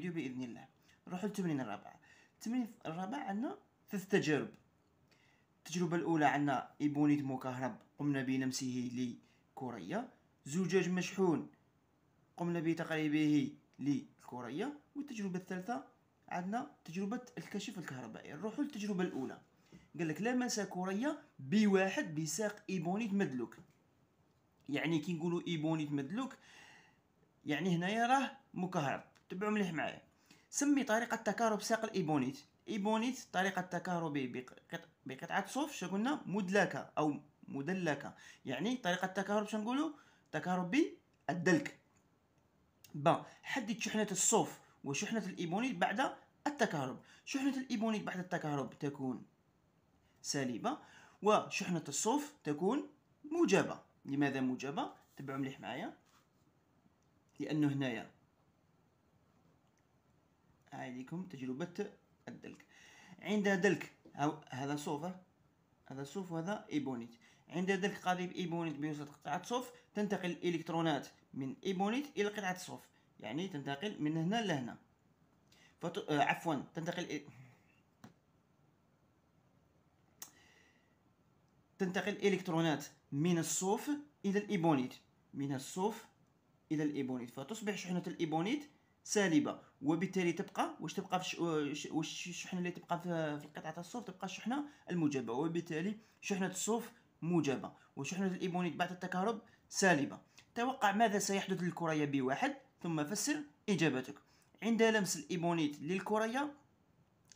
فيديو باذن الله نروح للتمرين الرابع التمرين الرابع عندنا ثلاث تجارب التجربه الاولى عندنا ايبونيت مكهرب قمنا بلمسه لكوريا زجاج مشحون قمنا بتقريبه لكوريا والتجربه الثالثه عندنا تجربه الكشف الكهربائي نروحوا للتجربه الاولى قال لك لمس كوريا بواحد بساق ايبونيت مدلوك يعني كي نقولوا ايبونيت مدلوك يعني هنايا راه مكهرب تبعوا مليح معايا سمي طريقة تكهرب ساق الإيبونيت إيبونيت طريقة تكهرب بقطعة صوف شو قلنا مدلكة أو مدلكة يعني طريقة تكهرب شنو نقولوا تكهرب بالدلك ب حدد شحنة الصوف وشحنة الإيبونيت بعد التكهرب شحنة الإيبونيت بعد التكهرب تكون سالبة وشحنة الصوف تكون موجبة لماذا موجبة تبعوا مليح معايا لأنه هنايا عليكم تجربة الدلك عند دلك أو هذا صوفة هذا صوف وهذا إيبونيت عند دلك قضيب إيبونيت بوسط قطعة صوف تنتقل الإلكترونات من إيبونيت إلى قطعة صوف يعني تنتقل من هنا لهنا فت... آه عفوا تنتقل تنتقل الإلكترونات من الصوف إلى الإيبونيت من الصوف إلى الإيبونيت فتصبح شحنة الإيبونيت سالبه وبالتالي تبقى واش تبقى في واش الشحنه اللي تبقى في قطعه الصوف تبقى الشحنه الموجبه وبالتالي شحنه الصوف موجبه وشحنه الايبونيت بعد التكهرب سالبه توقع ماذا سيحدث للكريه بواحد ثم فسر اجابتك عند لمس الايبونيت للكريه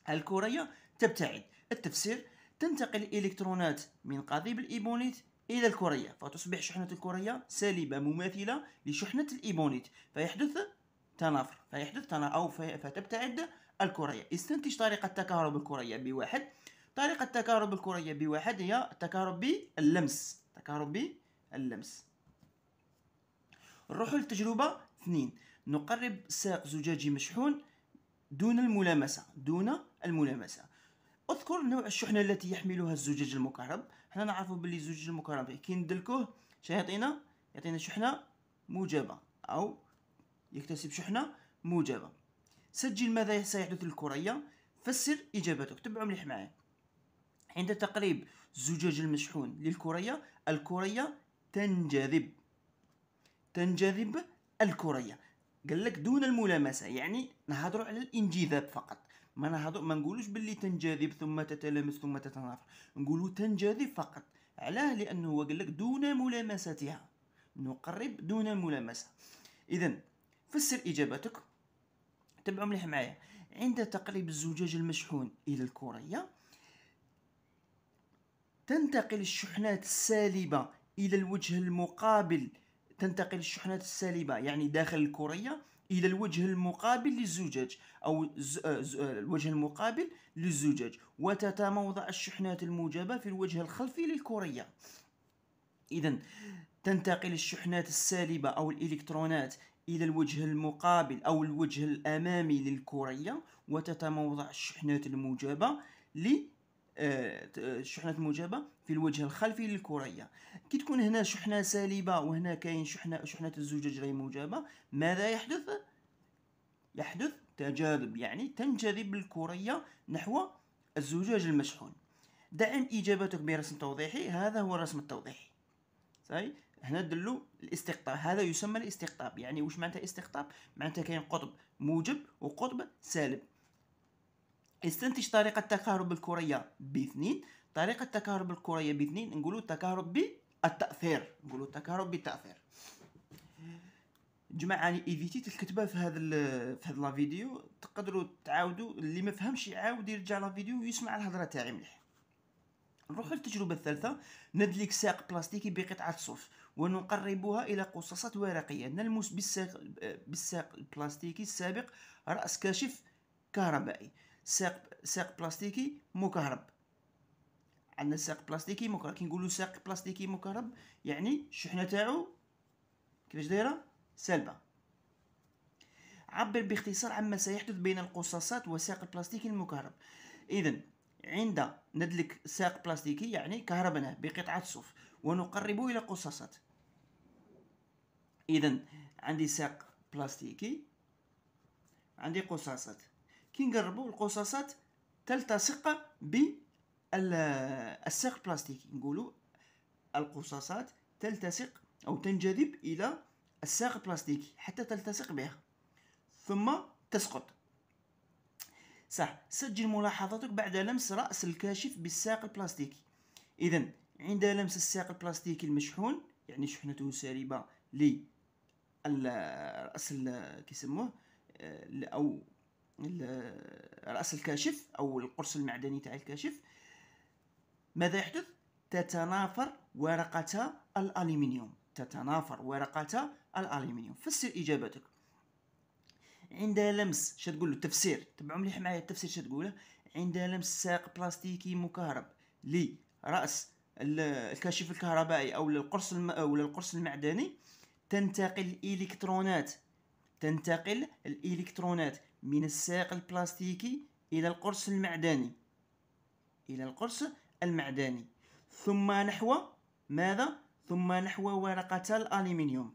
الكريه تبتعد التفسير تنتقل الالكترونات من قضيب الايبونيت الى الكريه فتصبح شحنه الكريه سالبه مماثله لشحنه الايبونيت فيحدث تنافر فيحدث تنا أو فتبتعد الكرية استنتج طريقة تكهرب الكرية بواحد طريقة تكهرب الكرية بواحد هي التكهرب باللمس تكهرب باللمس نروحوا للتجربة اثنين نقرب ساق زجاجي مشحون دون الملامسة دون الملامسة اذكر نوع الشحنة التي يحملها الزجاج المكهرب حنا نعرفوا باللي الزجاج المكهرب كي ندلكوه شنو يعطينا يعطينا شحنة موجبة أو يكتسب شحنة موجبة سجل ماذا سيحدث للكرية فسر إجابتك تبعهم مليح معايا عند تقريب الزجاج المشحون للكرية الكرية تنجذب تنجذب الكرية قال لك دون الملامسة يعني نهضروا على الانجذاب فقط ما نهضر ما نقولوش باللي تنجذب ثم تتلامس ثم تتنافر نقولوا تنجذب فقط علاه لانه هو قال لك دون ملامستها نقرب دون ملامسة اذا فسر إجابتك تبعوا مليح معايا عند تقريب الزجاج المشحون إلى الكوريه تنتقل الشحنات السالبة إلى الوجه المقابل تنتقل الشحنات السالبة يعني داخل الكوريه إلى الوجه المقابل للزجاج أو آه، آه، الوجه المقابل للزجاج وتتموضع الشحنات الموجبة في الوجه الخلفي للكوريه إذا تنتقل الشحنات السالبة أو الإلكترونات الى الوجه المقابل او الوجه الامامي للكريه وتتموضع الشحنات الموجبه ل آه، آه، الشحنات الموجبه في الوجه الخلفي للكريه كي تكون هنا شحنه سالبه وهنا كاين شحنه شحنه الزجاج غير موجبه ماذا يحدث يحدث تجاذب يعني تنجذب الكريه نحو الزجاج المشحون دعم اجابتك برسم توضيحي هذا هو الرسم التوضيحي صحيح هنا دلو الاستقطاب هذا يسمى الاستقطاب يعني واش معناتها استقطاب معناتها كاين قطب موجب وقطب سالب استنتج طريقة تكهرب الكرية باثنين طريقة تكهرب الكرية باثنين نقولوا تكهرب بالتأثير نقولوا تكهرب بالتأثير جماعة يعني ايفيتي الكتبة في هذا في هذا الفيديو تقدروا تعاودوا اللي ما فهمش يعاود يرجع لا فيديو ويسمع الهضره تاعي مليح نروح للتجربة الثالثة ندلك ساق بلاستيكي بقطعة صوف ونقربها إلى قصاصة ورقية نلمس بالساق, بالساق البلاستيكي السابق رأس كاشف كهربائي ساق, ساق بلاستيكي مكهرب عندنا ساق بلاستيكي مكهرب كي ساق بلاستيكي مكهرب يعني الشحنة تاعو كيفاش دايرة سالبة عبر باختصار عما سيحدث بين القصاصات وساق البلاستيكي المكهرب إذا عند ندلك ساق بلاستيكي يعني كهربنا بقطعة صوف ونقربه إلى قصاصات إذا عندي ساق بلاستيكي عندي قصاصات كي نقربو القصاصات تلتصق بالساق البلاستيكي نقولو القصاصات تلتصق أو تنجذب إلى الساق البلاستيكي حتى تلتصق بها ثم تسقط صح سجل ملاحظاتك بعد لمس رأس الكاشف بالساق البلاستيكي إذا عند لمس الساق البلاستيكي المشحون يعني شحنته سالبة ل رأس كيسموه آه، أو رأس الكاشف أو القرص المعدني تاع الكاشف ماذا يحدث؟ تتنافر ورقة الألمنيوم تتنافر ورقة الألمنيوم فسر إجابتك عندها لمس شتقول له تفسير تبعوا طيب، مليح معايا التفسير شتقوله عندها لمس ساق بلاستيكي مكهرب لرأس الكاشف الكهربائي او القرص الم... او القرص المعدني تنتقل الالكترونات تنتقل الالكترونات من الساق البلاستيكي الى القرص المعدني الى القرص المعدني ثم نحو ماذا ثم نحو ورقه الالومنيوم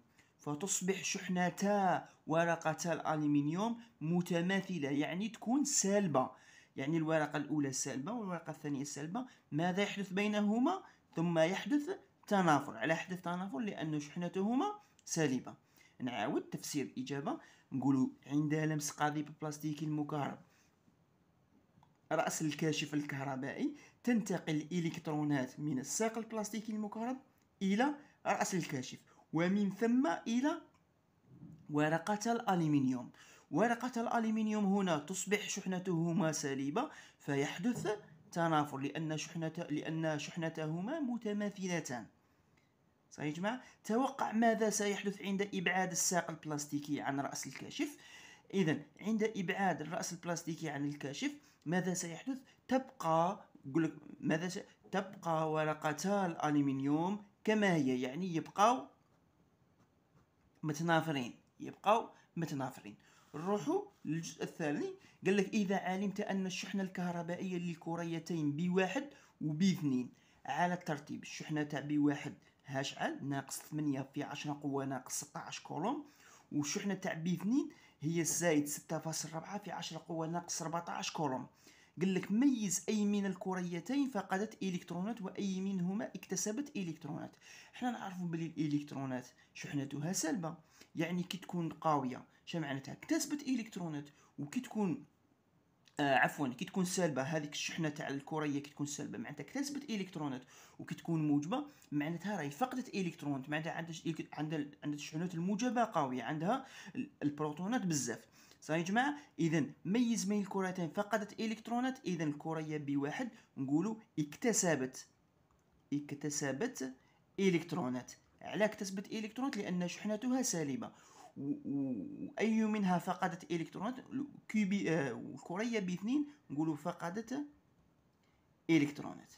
فتصبح شحنتا ورقة الألمنيوم متماثلة يعني تكون سالبة يعني الورقة الأولى سالبة والورقة الثانية سالبة ماذا يحدث بينهما ثم يحدث تنافر على حدث تنافر لأن شحنتهما سالبة نعاود تفسير الإجابة نقولوا عند لمس قضيب بلاستيكي المكهرب رأس الكاشف الكهربائي تنتقل الإلكترونات من الساق البلاستيكي المكهرب إلى رأس الكاشف ومن ثم إلى ورقة الألمنيوم ورقة الألمنيوم هنا تصبح شحنتهما سالبة فيحدث تنافر لأن شحنة لأن شحنتهما متماثلتان صحيح جماعة توقع ماذا سيحدث عند إبعاد الساق البلاستيكي عن رأس الكاشف إذا عند إبعاد الرأس البلاستيكي عن الكاشف ماذا سيحدث تبقى ماذا س... تبقى ورقتا الألمنيوم كما هي يعني يبقاو متنافرين يبقاو متنافرين نروحوا للجزء الثاني قال لك اذا علمت ان الشحنه الكهربائيه للكريتين وبي اثنين على الترتيب الشحنه تاع بواحد ها شحال ناقص 8 في 10 قوه ناقص 16 كولوم والشحنه تاع بي 2 هي زائد 6.4 في 10 قوه ناقص 14 كولوم قال لك ميز أي من الكريتين فقدت إلكترونات وأي منهما اكتسبت إلكترونات حنا نعرفوا بلي الإلكترونات شحنتها سلبة يعني كي تكون قاوية شنو معناتها اكتسبت إلكترونات وكي تكون آه عفوا كي تكون سالبه هذيك الشحنه تاع الكريه كي تكون سالبه معناتها اكتسبت الكترونات وكي تكون موجبه معناتها راهي فقدت الكترونات معناتها عندها عندها عندها الشحنات الموجبه قويه عندها البروتونات بزاف صحيح جماعه اذا ميز بين الكرتين فقدت الكترونات اذا الكريه واحد نقولوا اكتسبت اكتسبت الكترونات على اكتسبت الكترونات لان شحنتها سالبه واي منها فقدت الكترونات كيوبي آه بي باثنين نقولوا فقدت الكترونات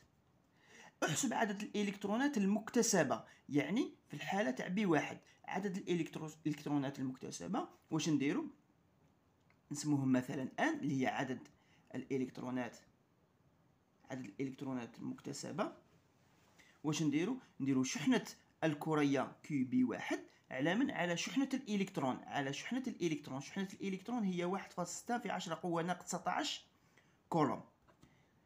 احسب عدد الالكترونات المكتسبه يعني في الحاله تاع بي واحد عدد الالكترونات المكتسبه واش نديرو نسموهم مثلا ان اللي هي عدد الالكترونات عدد الالكترونات المكتسبه واش نديرو نديرو شحنه الكريه كي بي واحد على من على شحنه الالكترون على شحنه الالكترون شحنه الالكترون هي 1.6 في 10 قوه ناقص 19 كولوم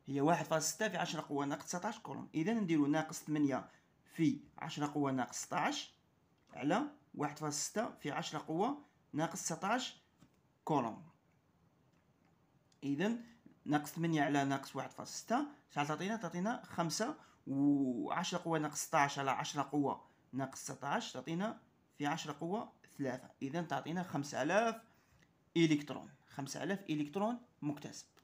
هي 1.6 في 10 قوه ناقص 19 كولوم اذا نديرو ناقص 8 في 10 قوه ناقص 16 على 1.6 في 10 قوه ناقص 19 كولوم اذا ناقص 8 على ناقص 1.6 شحال تعطينا تعطينا 5 و 10 قوة ناقص 16 على 10 قوة ناقص 16 تعطينا في 10 قوة 3 اذا تعطينا 5000 الكترون 5000 الكترون مكتسب